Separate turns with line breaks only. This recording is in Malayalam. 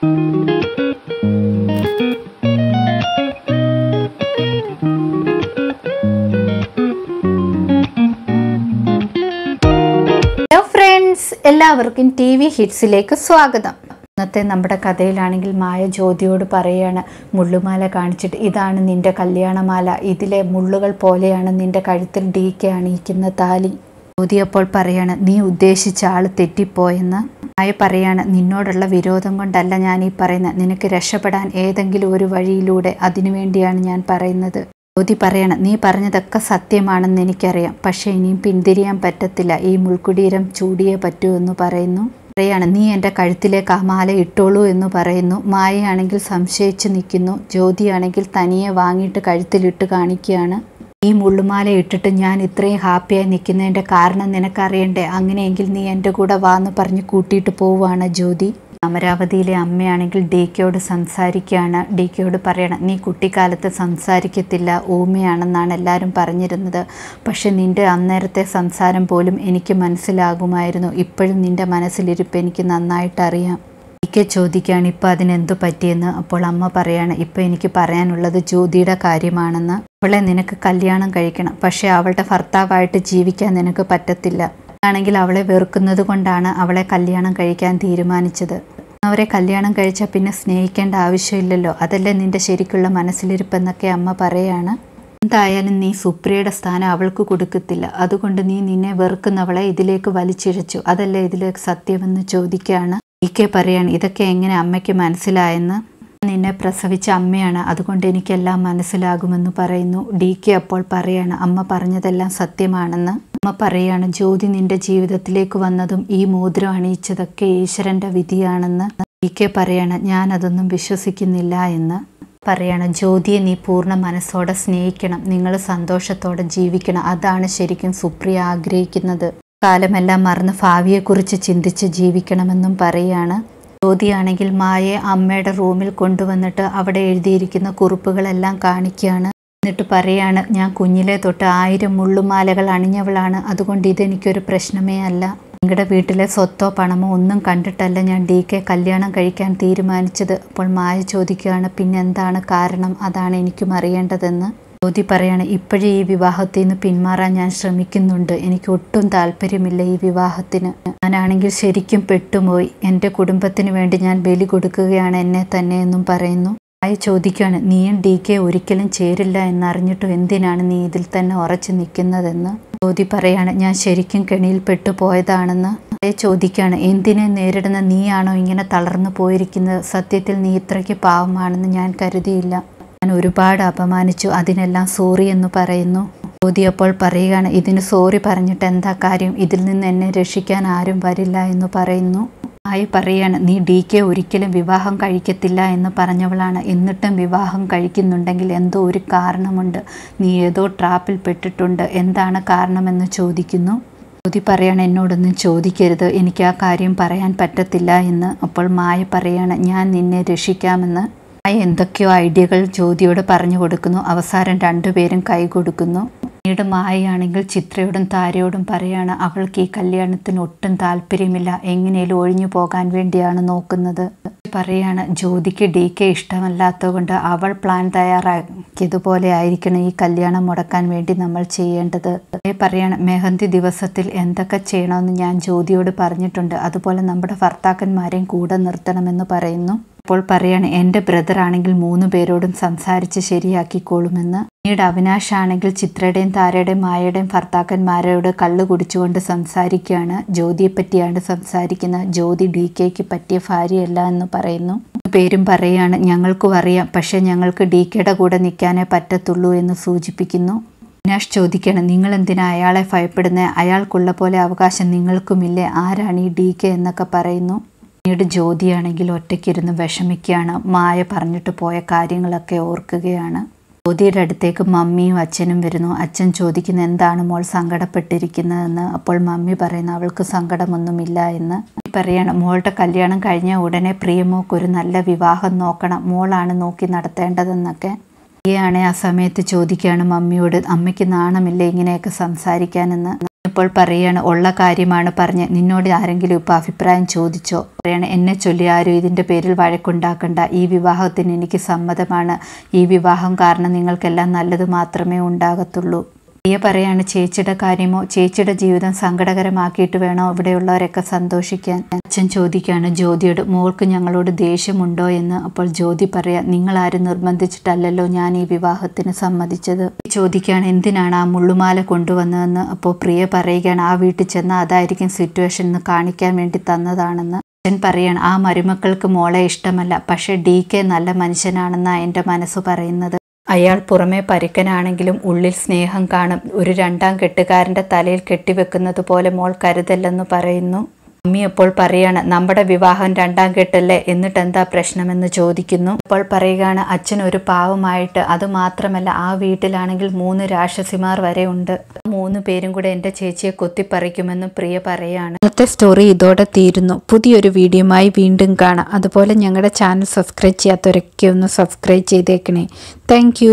എല്ലാവർക്കും ടി വി ഹിറ്റ്സിലേക്ക് സ്വാഗതം ഇന്നത്തെ നമ്മുടെ കഥയിലാണെങ്കിൽ മായ ജ്യോതിയോട് പറയുകയാണ് മുള്ളുമാല കാണിച്ചിട്ട് ഇതാണ് നിന്റെ കല്യാണമാല ഇതിലെ മുള്ളുകൾ പോലെയാണ് നിന്റെ കഴുത്തിൽ ഡീക്കെ അണിയിക്കുന്ന താലി മോദി പറയാണ് നീ ഉദ്ദേശിച്ച ആൾ തെറ്റിപ്പോയെന്ന് ആയ പറയാണ് നിന്നോടുള്ള വിരോധം കൊണ്ടല്ല ഞാൻ ഈ പറയുന്നത് നിനക്ക് രക്ഷപ്പെടാൻ ഏതെങ്കിലും ഒരു വഴിയിലൂടെ അതിനുവേണ്ടിയാണ് ഞാൻ പറയുന്നത് മോദി പറയണം നീ പറഞ്ഞതൊക്കെ സത്യമാണെന്ന് എനിക്കറിയാം പക്ഷേ ഇനിയും പിന്തിരിയാൻ പറ്റത്തില്ല ഈ മുൾക്കുടീരം ചൂടിയേ പറ്റൂ എന്ന് പറയുന്നു പറയാണ് നീ എൻ്റെ കഴുത്തിലെ കമാല ഇട്ടോളൂ എന്ന് പറയുന്നു മായയാണെങ്കിൽ സംശയിച്ച് നിൽക്കുന്നു ജ്യോതിയാണെങ്കിൽ തനിയെ വാങ്ങിയിട്ട് കഴുത്തിലിട്ട് കാണിക്കുകയാണ് ഈ മുള്ളുമാല ഇട്ടിട്ട് ഞാൻ ഇത്രയും ഹാപ്പിയായി നിൽക്കുന്നതിൻ്റെ കാരണം നിനക്കറിയണ്ടേ അങ്ങനെയെങ്കിൽ നീ എൻ്റെ കൂടെ വാന്ന് പറഞ്ഞ് കൂട്ടിയിട്ട് പോവുകയാണ് ജ്യോതി അമരാവതിയിലെ അമ്മയാണെങ്കിൽ ഡി കെയോട് സംസാരിക്കുകയാണ് ഡി കെയോട് പറയണം നീ കുട്ടിക്കാലത്ത് സംസാരിക്കത്തില്ല ഊമയാണെന്നാണ് എല്ലാവരും പറഞ്ഞിരുന്നത് പക്ഷെ നിൻ്റെ അന്നേരത്തെ സംസാരം പോലും എനിക്ക് മനസ്സിലാകുമായിരുന്നു ഇപ്പോഴും നിൻ്റെ മനസ്സിലിരിപ്പ് എനിക്ക് നന്നായിട്ടറിയാം എനിക്ക് ചോദിക്കുകയാണ് ഇപ്പോൾ അതിനെന്തു പറ്റിയെന്ന് അപ്പോൾ അമ്മ പറയാണ് ഇപ്പോൾ എനിക്ക് പറയാനുള്ളത് ജ്യോതിയുടെ കാര്യമാണെന്ന് അവളെ നിനക്ക് കല്യാണം കഴിക്കണം പക്ഷേ അവളുടെ ഭർത്താവായിട്ട് ജീവിക്കാൻ നിനക്ക് പറ്റത്തില്ല ആണെങ്കിൽ അവളെ വെറുക്കുന്നത് കൊണ്ടാണ് അവളെ കല്യാണം കഴിക്കാൻ തീരുമാനിച്ചത് അവരെ കല്യാണം കഴിച്ചാൽ പിന്നെ സ്നേഹിക്കേണ്ട ആവശ്യമില്ലല്ലോ അതല്ലേ നിന്റെ ശരിക്കുള്ള മനസ്സിലിരിപ്പെന്നൊക്കെ അമ്മ പറയാണ് എന്തായാലും നീ സുപ്രിയയുടെ സ്ഥാനം അവൾക്ക് കൊടുക്കത്തില്ല അതുകൊണ്ട് നീ നിന്നെ വെറുക്കുന്നവളെ ഇതിലേക്ക് വലിച്ചിഴച്ചു അതല്ലേ ഇതിലേക്ക് സത്യമെന്ന് ചോദിക്കുകയാണ് ഇ പറയാണ് ഇതൊക്കെ എങ്ങനെ അമ്മയ്ക്ക് മനസ്സിലായെന്ന് നിന്നെ പ്രസവിച്ച അമ്മയാണ് അതുകൊണ്ട് എനിക്കെല്ലാം മനസ്സിലാകുമെന്ന് പറയുന്നു ഡി കെ അപ്പോൾ പറയാണ് അമ്മ പറഞ്ഞതെല്ലാം സത്യമാണെന്ന് അമ്മ പറയാണ് ജ്യോതി നിന്റെ ജീവിതത്തിലേക്ക് വന്നതും ഈ മോതിരം അണിയിച്ചതൊക്കെ ഈശ്വരന്റെ വിധിയാണെന്ന് ഡി കെ പറയാണ് ഞാൻ അതൊന്നും വിശ്വസിക്കുന്നില്ല എന്ന് പറയാണ് ജ്യോതിയെ നീ പൂർണ്ണ മനസ്സോടെ സ്നേഹിക്കണം നിങ്ങൾ സന്തോഷത്തോടെ ജീവിക്കണം അതാണ് ശരിക്കും സുപ്രിയ ആഗ്രഹിക്കുന്നത് കാലമെല്ലാം മറന്ന് ഭാവിയെക്കുറിച്ച് ചിന്തിച്ച് ജീവിക്കണമെന്നും പറയാണ് ജ്യോതിയാണെങ്കിൽ മായെ അമ്മയുടെ റൂമിൽ കൊണ്ടുവന്നിട്ട് അവിടെ എഴുതിയിരിക്കുന്ന കുറിപ്പുകളെല്ലാം കാണിക്കുകയാണ് എന്നിട്ട് പറയാണ് ഞാൻ കുഞ്ഞിലെ തൊട്ട് ആയിരം മുള്ളുമാലകൾ അണിഞ്ഞവളാണ് അതുകൊണ്ട് ഇതെനിക്കൊരു പ്രശ്നമേ അല്ല നിങ്ങളുടെ വീട്ടിലെ സ്വത്തോ പണമോ ഒന്നും കണ്ടിട്ടല്ല ഞാൻ ഡി കെ കല്യാണം കഴിക്കാൻ തീരുമാനിച്ചത് അപ്പോൾ മായ ചോദിക്കുകയാണ് പിന്നെന്താണ് കാരണം അതാണ് എനിക്കും അറിയേണ്ടതെന്ന് ജ്യോതി പറയാണ് ഇപ്പോഴേ ഈ വിവാഹത്തിൽ നിന്ന് പിന്മാറാൻ ഞാൻ ശ്രമിക്കുന്നുണ്ട് എനിക്ക് ഒട്ടും താല്പര്യമില്ല ഈ വിവാഹത്തിന് ഞാനാണെങ്കിൽ ശരിക്കും പെട്ടുപോയി എൻ്റെ കുടുംബത്തിന് വേണ്ടി ഞാൻ ബലി കൊടുക്കുകയാണ് എന്നെ തന്നെ എന്നും പറയുന്നു ആയി ചോദിക്കുകയാണ് നീയും ഡി കെ ഒരിക്കലും ചേരില്ല എന്നറിഞ്ഞിട്ടും എന്തിനാണ് നീ ഇതിൽ തന്നെ ഉറച്ചു നിൽക്കുന്നതെന്ന് ജ്യോതി പറയാണ് ഞാൻ ശരിക്കും കെണിയിൽ പെട്ടുപോയതാണെന്ന് അതേ ചോദിക്കുകയാണ് എന്തിനെ നേരിടുന്ന നീയാണോ ഇങ്ങനെ തളർന്നു പോയിരിക്കുന്നത് സത്യത്തിൽ നീ ഇത്രയ്ക്ക് പാവമാണെന്ന് ഞാൻ കരുതിയില്ല ഞാൻ ഒരുപാട് അപമാനിച്ചു അതിനെല്ലാം സോറി എന്ന് പറയുന്നു ചോദ്യപ്പോൾ പറയുകയാണ് ഇതിന് സോറി പറഞ്ഞിട്ട് എന്താ കാര്യം ഇതിൽ നിന്ന് എന്നെ രക്ഷിക്കാൻ ആരും വരില്ല എന്ന് പറയുന്നു ആയി പറയാണ് നീ ഡി കെ ഒരിക്കലും വിവാഹം കഴിക്കത്തില്ല എന്ന് പറഞ്ഞവളാണ് എന്നിട്ടും വിവാഹം കഴിക്കുന്നുണ്ടെങ്കിൽ എന്തോ ഒരു കാരണമുണ്ട് നീ ഏതോ ട്രാപ്പിൽ പെട്ടിട്ടുണ്ട് എന്താണ് കാരണമെന്ന് ചോദിക്കുന്നു ജ്യോതി പറയാണ് എന്നോടൊന്നും ചോദിക്കരുത് എനിക്ക് ആ കാര്യം പറയാൻ പറ്റത്തില്ല എന്ന് അപ്പോൾ മായ പറയാണ് ഞാൻ നിന്നെ രക്ഷിക്കാമെന്ന് എന്തൊക്കെയോ ഐഡിയകൾ ജ്യോതിയോട് പറഞ്ഞു കൊടുക്കുന്നു അവസാനം രണ്ടുപേരും കൈ കൊടുക്കുന്നു പിന്നീട് മായയാണെങ്കിൽ ചിത്രയോടും താരയോടും പറയാണ് അവൾക്ക് ഈ കല്യാണത്തിന് ഒട്ടും താല്പര്യമില്ല എങ്ങനെയും ഒഴിഞ്ഞു പോകാൻ വേണ്ടിയാണ് നോക്കുന്നത് പറയാണ് ജ്യോതിക്ക് ഡി കെ ഇഷ്ടമല്ലാത്തതുകൊണ്ട് അവൾ പ്ലാൻ തയ്യാറാക്കിയതുപോലെ ആയിരിക്കണം ഈ കല്യാണം മുടക്കാൻ വേണ്ടി നമ്മൾ ചെയ്യേണ്ടത് പറയാണ് മെഹന്തി ദിവസത്തിൽ എന്തൊക്കെ ചെയ്യണമെന്ന് ഞാൻ ജ്യോതിയോട് പറഞ്ഞിട്ടുണ്ട് അതുപോലെ നമ്മുടെ ഭർത്താക്കന്മാരെയും കൂടെ നിർത്തണമെന്ന് പറയുന്നു അപ്പോൾ പറയാണ് എൻ്റെ ബ്രദറാണെങ്കിൽ മൂന്ന് പേരോടും സംസാരിച്ച് ശരിയാക്കിക്കോളുമെന്ന് പിന്നീട് അവിനാഷ് ആണെങ്കിൽ ചിത്രയുടെയും താരയുടെയും മായയുടെയും ഭർത്താക്കന്മാരോട് കള്ളു കുടിച്ചുകൊണ്ട് സംസാരിക്കുകയാണ് പറ്റിയാണ് സംസാരിക്കുന്നത് ജ്യോതി ഡി കെക്ക് പറ്റിയ ഭാര്യയല്ല എന്ന് പറയുന്നു പേരും പറയാണ് ഞങ്ങൾക്കും അറിയാം പക്ഷേ ഞങ്ങൾക്ക് ഡി കെയുടെ കൂടെ നിൽക്കാനേ പറ്റത്തുള്ളൂ എന്ന് സൂചിപ്പിക്കുന്നു അവിനാഷ് ചോദിക്കണം നിങ്ങൾ എന്തിനാ അയാളെ ഭയപ്പെടുന്നത് അയാൾക്കുള്ള പോലെ അവകാശം നിങ്ങൾക്കുമില്ലേ ആരാണ് ഈ ഡി കെ എന്നൊക്കെ പറയുന്നു പിന്നീട് ജ്യോതിയാണെങ്കിൽ ഒറ്റയ്ക്കിരുന്ന് വിഷമിക്കുകയാണ് മായ പറഞ്ഞിട്ട് പോയ കാര്യങ്ങളൊക്കെ ഓർക്കുകയാണ് ജ്യോതിയുടെ അടുത്തേക്ക് മമ്മിയും അച്ഛനും വരുന്നു അച്ഛൻ ചോദിക്കുന്ന എന്താണ് മോൾ സങ്കടപ്പെട്ടിരിക്കുന്നതെന്ന് അപ്പോൾ മമ്മി പറയുന്നു അവൾക്ക് സങ്കടമൊന്നുമില്ല എന്ന് പറയാണ് മോളുടെ കല്യാണം കഴിഞ്ഞ ഉടനെ പ്രിയമോക്ക് ഒരു നല്ല വിവാഹം നോക്കണം മോളാണ് നോക്കി നടത്തേണ്ടതെന്നൊക്കെ പ്രിയയാണെ ആ സമയത്ത് ചോദിക്കുകയാണ് മമ്മിയോട് അമ്മയ്ക്ക് നാണമില്ല ഇങ്ങനെയൊക്കെ സംസാരിക്കാനെന്ന് ഇപ്പോൾ പറയുകയാണ് ഉള്ള കാര്യമാണ് പറഞ്ഞ് നിന്നോട് ആരെങ്കിലും ഇപ്പോൾ അഭിപ്രായം ചോദിച്ചോ പറയാണ് എന്നെ ചൊല്ലി ആരും ഇതിൻ്റെ പേരിൽ വഴക്കുണ്ടാക്കണ്ട ഈ വിവാഹത്തിന് എനിക്ക് സമ്മതമാണ് ഈ വിവാഹം കാരണം നിങ്ങൾക്കെല്ലാം നല്ലത് മാത്രമേ ഉണ്ടാകത്തുള്ളൂ ഇയ പറയാണ് ചേച്ചിയുടെ കാര്യമോ ചേച്ചിയുടെ ജീവിതം സങ്കടകരമാക്കിയിട്ട് വേണോ ഇവിടെയുള്ളവരൊക്കെ സന്തോഷിക്കാൻ അച്ഛൻ ചോദിക്കുകയാണ് ജ്യോതിയോട് മോൾക്ക് ഞങ്ങളോട് ദേഷ്യമുണ്ടോ എന്ന് അപ്പോൾ ജ്യോതി പറയാം നിങ്ങളാരും നിർബന്ധിച്ചിട്ടല്ലല്ലോ ഞാൻ ഈ വിവാഹത്തിന് സമ്മതിച്ചത് ചോദിക്കുകയാണ് എന്തിനാണ് ആ മുള്ളുമാല കൊണ്ടുവന്നതെന്ന് അപ്പോൾ പ്രിയ പറയുകയാണ് ആ വീട്ടിൽ ചെന്ന് അതായിരിക്കും സിറ്റുവേഷൻ എന്ന് കാണിക്കാൻ വേണ്ടി തന്നതാണെന്ന് അച്ഛൻ പറയാണ് ആ മരുമക്കൾക്ക് മോളെ ഇഷ്ടമല്ല പക്ഷേ ഡി കെ നല്ല മനുഷ്യനാണെന്നാണ് എൻ്റെ മനസ്സ് പറയുന്നത് അയാൾ പുറമേ പരുക്കനാണെങ്കിലും ഉള്ളിൽ സ്നേഹം കാണും ഒരു രണ്ടാം കെട്ടുകാരൻ്റെ തലയിൽ കെട്ടിവെക്കുന്നത് പോലെ മോൾ കരുതല്ലെന്ന് പറയുന്നു അമ്മി അപ്പോൾ പറയാണ് നമ്മുടെ വിവാഹം രണ്ടാം കെട്ടല്ലേ എന്നിട്ട് എന്താ പ്രശ്നമെന്ന് ചോദിക്കുന്നു അപ്പോൾ പറയുകയാണ് അച്ഛൻ ഒരു പാവമായിട്ട് അതുമാത്രമല്ല ആ വീട്ടിലാണെങ്കിൽ മൂന്ന് രാക്ഷസിമാർ വരെ ഉണ്ട് മൂന്ന് പേരും കൂടെ എൻ്റെ ചേച്ചിയെ കൊത്തിപ്പറിക്കുമെന്ന് പ്രിയ പറയാണ് ഇന്നത്തെ സ്റ്റോറി ഇതോടെ തീരുന്നു പുതിയൊരു ആയി വീണ്ടും കാണാം അതുപോലെ ഞങ്ങളുടെ ചാനൽ സബ്സ്ക്രൈബ് ചെയ്യാത്തവരൊക്കെ ഒന്ന് സബ്സ്ക്രൈബ് ചെയ്തേക്കണേ താങ്ക്